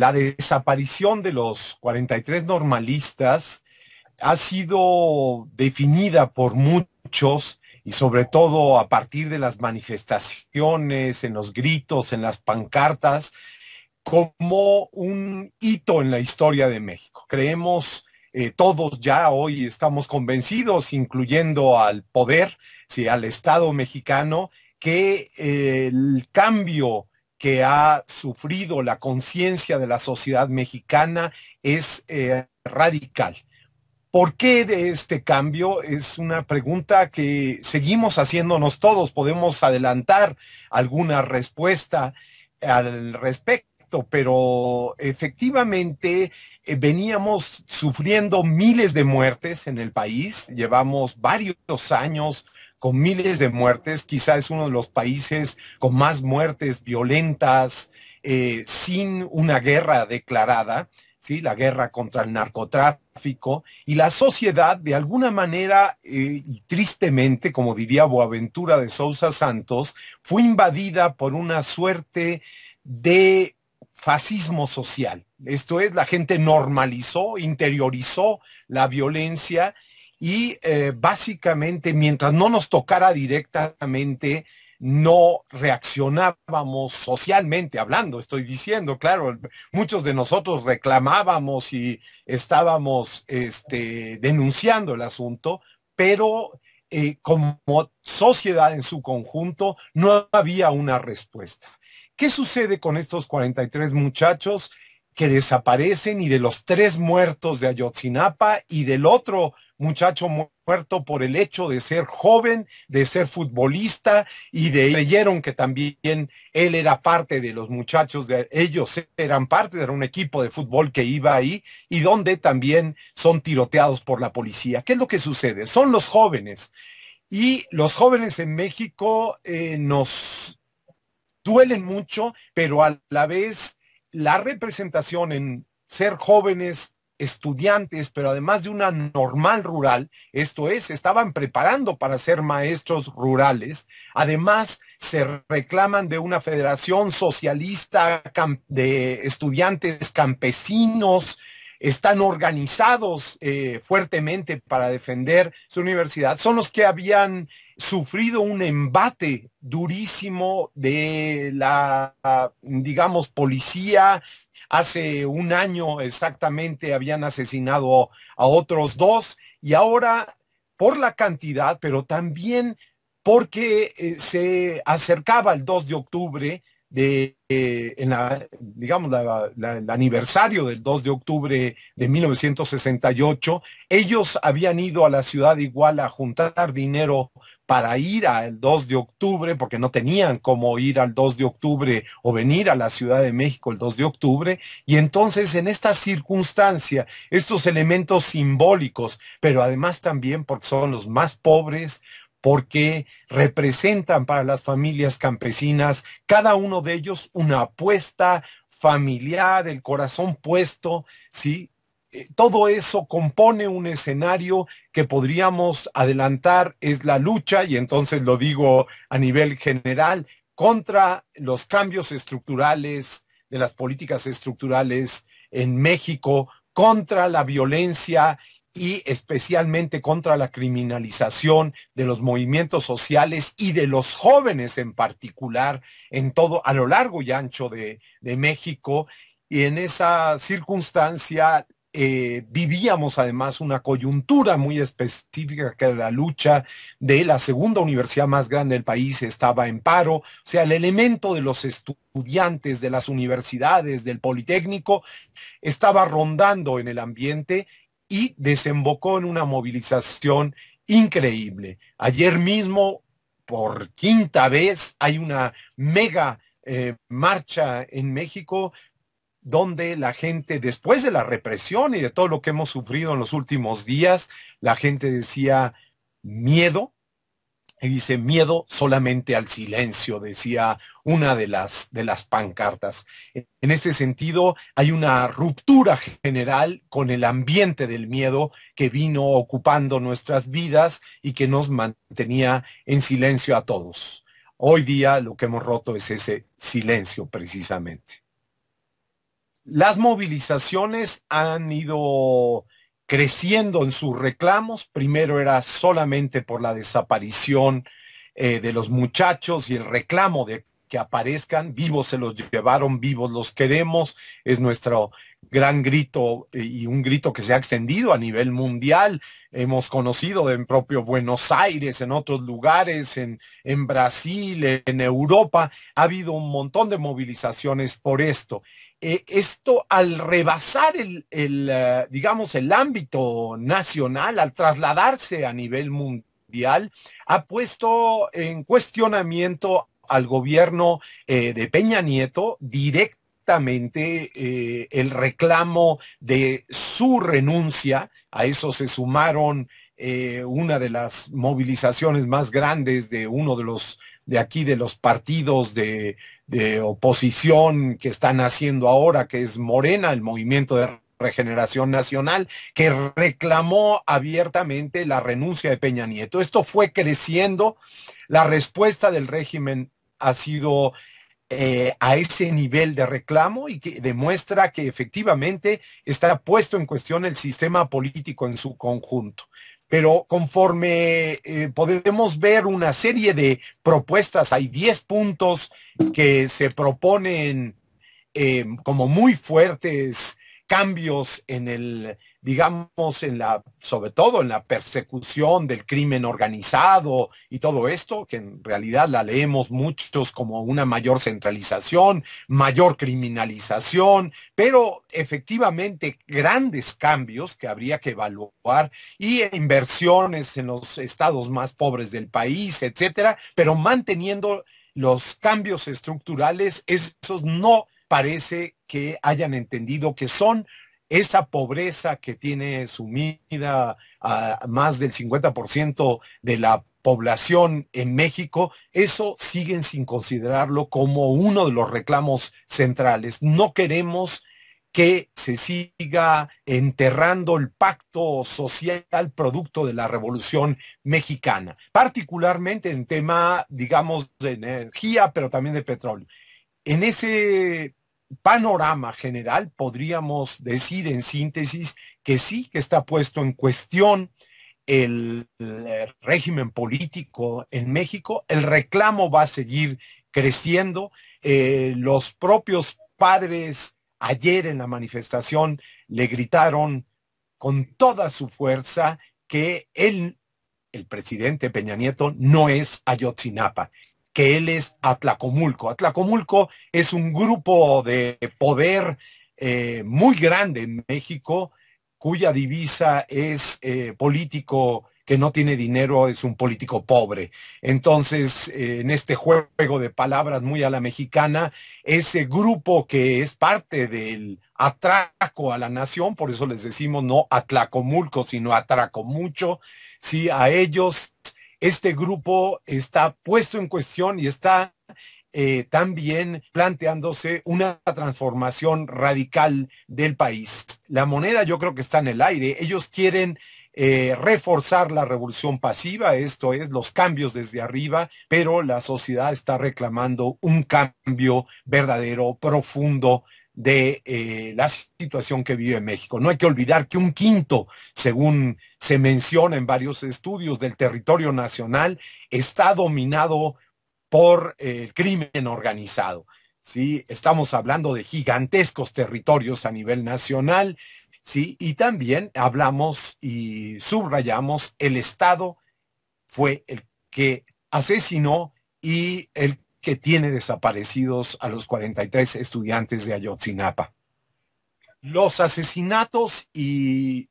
la desaparición de los 43 normalistas ha sido definida por muchos y sobre todo a partir de las manifestaciones, en los gritos, en las pancartas, como un hito en la historia de México. Creemos eh, todos ya hoy estamos convencidos, incluyendo al poder, sí, al Estado mexicano, que eh, el cambio que ha sufrido la conciencia de la sociedad mexicana es eh, radical. ¿Por qué de este cambio? Es una pregunta que seguimos haciéndonos todos. Podemos adelantar alguna respuesta al respecto, pero efectivamente eh, veníamos sufriendo miles de muertes en el país. Llevamos varios años con miles de muertes, quizá es uno de los países con más muertes violentas, eh, sin una guerra declarada, ¿sí? la guerra contra el narcotráfico, y la sociedad de alguna manera, eh, tristemente, como diría Boaventura de Sousa Santos, fue invadida por una suerte de fascismo social. Esto es, la gente normalizó, interiorizó la violencia y eh, básicamente mientras no nos tocara directamente, no reaccionábamos socialmente hablando, estoy diciendo, claro, muchos de nosotros reclamábamos y estábamos este, denunciando el asunto, pero eh, como sociedad en su conjunto no había una respuesta. ¿Qué sucede con estos 43 muchachos? que desaparecen y de los tres muertos de Ayotzinapa y del otro muchacho muerto por el hecho de ser joven, de ser futbolista y de creyeron que también él era parte de los muchachos, de ellos eran parte, de un equipo de fútbol que iba ahí y donde también son tiroteados por la policía. ¿Qué es lo que sucede? Son los jóvenes y los jóvenes en México eh, nos duelen mucho, pero a la vez la representación en ser jóvenes estudiantes, pero además de una normal rural, esto es, estaban preparando para ser maestros rurales, además se reclaman de una federación socialista de estudiantes campesinos, están organizados eh, fuertemente para defender su universidad, son los que habían sufrido un embate durísimo de la, digamos, policía. Hace un año exactamente habían asesinado a otros dos y ahora por la cantidad, pero también porque eh, se acercaba el 2 de octubre de eh, en la, digamos, el aniversario del 2 de octubre de 1968, ellos habían ido a la ciudad igual a juntar dinero para ir al 2 de octubre, porque no tenían cómo ir al 2 de octubre o venir a la Ciudad de México el 2 de octubre. Y entonces en esta circunstancia, estos elementos simbólicos, pero además también porque son los más pobres, porque representan para las familias campesinas, cada uno de ellos, una apuesta familiar, el corazón puesto, ¿sí? Eh, todo eso compone un escenario que podríamos adelantar, es la lucha, y entonces lo digo a nivel general, contra los cambios estructurales, de las políticas estructurales en México, contra la violencia y especialmente contra la criminalización de los movimientos sociales y de los jóvenes en particular en todo a lo largo y ancho de, de México. Y en esa circunstancia eh, vivíamos además una coyuntura muy específica que la lucha de la segunda universidad más grande del país estaba en paro, o sea, el elemento de los estudiantes de las universidades, del Politécnico, estaba rondando en el ambiente y desembocó en una movilización increíble. Ayer mismo, por quinta vez, hay una mega eh, marcha en México donde la gente, después de la represión y de todo lo que hemos sufrido en los últimos días, la gente decía miedo, y dice, miedo solamente al silencio, decía una de las, de las pancartas. En este sentido, hay una ruptura general con el ambiente del miedo que vino ocupando nuestras vidas y que nos mantenía en silencio a todos. Hoy día lo que hemos roto es ese silencio precisamente. Las movilizaciones han ido creciendo en sus reclamos. Primero era solamente por la desaparición eh, de los muchachos y el reclamo de que aparezcan vivos, se los llevaron vivos, los queremos, es nuestro, gran grito y un grito que se ha extendido a nivel mundial. Hemos conocido en propio Buenos Aires, en otros lugares, en, Brasil, en Europa. Ha habido un montón de movilizaciones por esto. Eh, esto al rebasar el, eh, digamos, el ámbito nacional, al trasladarse a nivel mundial, ha puesto en cuestionamiento al gobierno eh, de Peña Nieto directo eh, el reclamo de su renuncia. A eso se sumaron eh, una de las movilizaciones más grandes de uno de los de aquí de los partidos de, de oposición que están haciendo ahora, que es Morena, el movimiento de Regeneración Nacional, que reclamó abiertamente la renuncia de Peña Nieto. Esto fue creciendo, la respuesta del régimen ha sido eh, a ese nivel de reclamo y que demuestra que efectivamente está puesto en cuestión el sistema político en su conjunto. Pero conforme eh, podemos ver una serie de propuestas, hay 10 puntos que se proponen eh, como muy fuertes cambios en el, digamos, en la, sobre todo en la persecución del crimen organizado y todo esto, que en realidad la leemos muchos como una mayor centralización, mayor criminalización, pero efectivamente grandes cambios que habría que evaluar y inversiones en los estados más pobres del país, etcétera, pero manteniendo los cambios estructurales, esos no parece que hayan entendido que son esa pobreza que tiene sumida a más del 50% de la población en México, eso siguen sin considerarlo como uno de los reclamos centrales. No queremos que se siga enterrando el pacto social producto de la revolución mexicana, particularmente en tema, digamos, de energía, pero también de petróleo. En ese panorama general podríamos decir en síntesis que sí, que está puesto en cuestión el, eh, régimen político en México, el reclamo va a seguir creciendo, eh, los propios padres ayer en la manifestación le gritaron con toda su fuerza que él, el presidente Peña Nieto, no es Ayotzinapa, él es Atlacomulco. Atlacomulco es un grupo de poder eh, muy grande en México, cuya divisa es eh, político que no tiene dinero, es un político pobre. Entonces, eh, en este juego de palabras muy a la mexicana, ese grupo que es parte del atraco a la nación, por eso les decimos no atlacomulco, sino atraco mucho, sí, a ellos este grupo está puesto en cuestión y está eh, también planteándose una transformación radical del país. La moneda yo creo que está en el aire. Ellos quieren eh, reforzar la revolución pasiva, esto es, los cambios desde arriba, pero la sociedad está reclamando un cambio verdadero, profundo, de eh, la situación que vive México. No hay que olvidar que un quinto, según se menciona en varios estudios del territorio nacional, está dominado por eh, el crimen organizado. ¿sí? Estamos hablando de gigantescos territorios a nivel nacional, ¿sí? y también hablamos y subrayamos el Estado fue el que asesinó y el que tiene desaparecidos a los 43 estudiantes de Ayotzinapa. Los asesinatos y,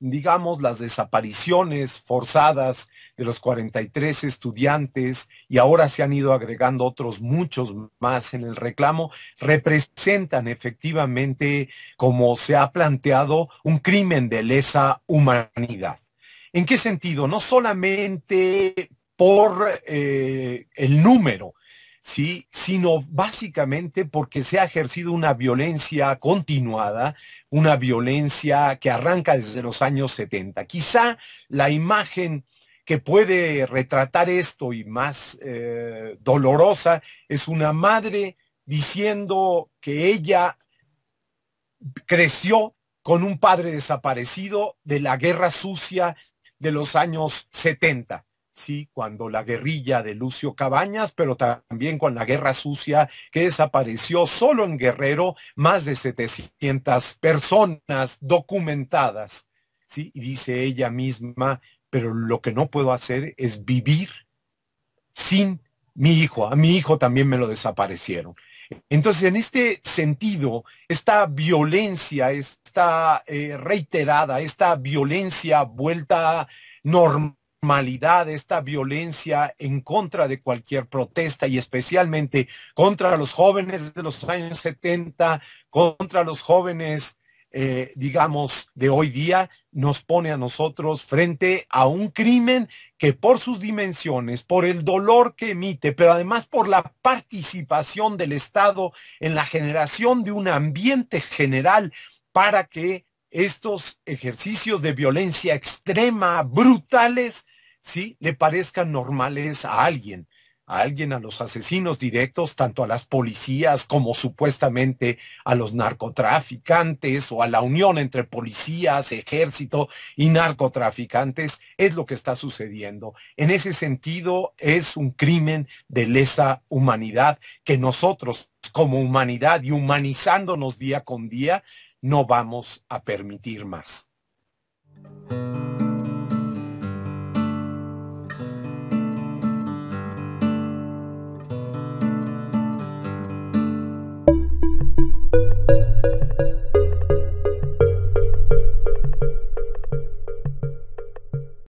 digamos, las desapariciones forzadas de los 43 estudiantes, y ahora se han ido agregando otros muchos más en el reclamo, representan efectivamente, como se ha planteado, un crimen de lesa humanidad. ¿En qué sentido? No solamente por eh, el número, sino básicamente porque se ha ejercido una violencia continuada, una violencia que arranca desde los años 70. Quizá la imagen que puede retratar esto y más eh, dolorosa es una madre diciendo que ella creció con un padre desaparecido de la guerra sucia de los años 70. Sí, cuando la guerrilla de Lucio Cabañas, pero también con la guerra sucia que desapareció solo en Guerrero más de 700 personas documentadas. Sí, y dice ella misma, pero lo que no puedo hacer es vivir sin mi hijo. A mi hijo también me lo desaparecieron. Entonces, en este sentido, esta violencia, esta eh, reiterada, esta violencia vuelta normal, normalidad, esta violencia en contra de cualquier protesta y especialmente contra los jóvenes de los años 70, contra los jóvenes, eh, digamos, de hoy día, nos pone a nosotros frente a un crimen que por sus dimensiones, por el dolor que emite, pero además por la participación del Estado en la generación de un ambiente general para que estos ejercicios de violencia extrema, brutales, si le parezcan normales a alguien, a alguien, a los asesinos directos, tanto a las policías como supuestamente a los narcotraficantes o a la unión entre policías, ejército y narcotraficantes, es lo que está sucediendo. En ese sentido, es un crimen de lesa humanidad que nosotros como humanidad y humanizándonos día con día, no vamos a permitir más.